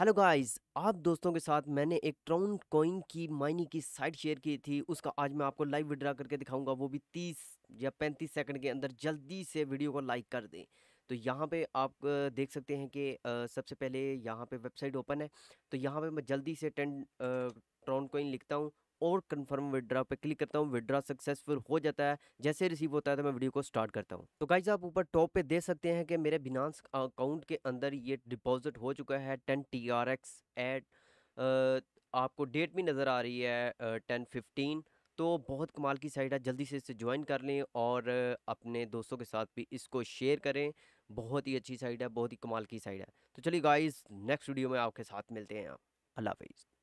hello guys आप दोस्तों के साथ मैंने एक ट्राउन कॉइन की माइनिंग की साइट शेयर की थी उसका आज मैं आपको लाइव विड्रा करके दिखाऊंगा वो भी 30 या 35 सेकंड के अंदर जल्दी से वीडियो को लाइक कर दें तो यहाँ पे आप देख सकते हैं कि सबसे पहले यहाँ पे वेबसाइट ओपन है तो यहाँ पे मैं जल्दी से टेन ट्राउन कोइन लिखता हूँ और कन्फर्म विड्रा पे क्लिक करता हूँ विड्रा सक्सेसफुल हो जाता है जैसे रिसीव होता है तो मैं वीडियो को स्टार्ट करता हूँ तो गाइज आप ऊपर टॉप पे देख सकते हैं कि मेरे बिनांस अकाउंट के अंदर ये डिपॉजिट हो चुका है ten T R X eight आपको डेट भी नज़र आ रही है टेन फिफ्टीन तो बहुत कमाल की साइट है जल्दी से इसे ज्वाइन कर लें और अपने दोस्तों के साथ भी इसको शेयर करें बहुत ही अच्छी साइट है बहुत ही कमाल की साइट है तो चलिए गाइज़ नेक्स्ट वीडियो में आपके साथ मिलते हैं आप अल्लाह हाफिज़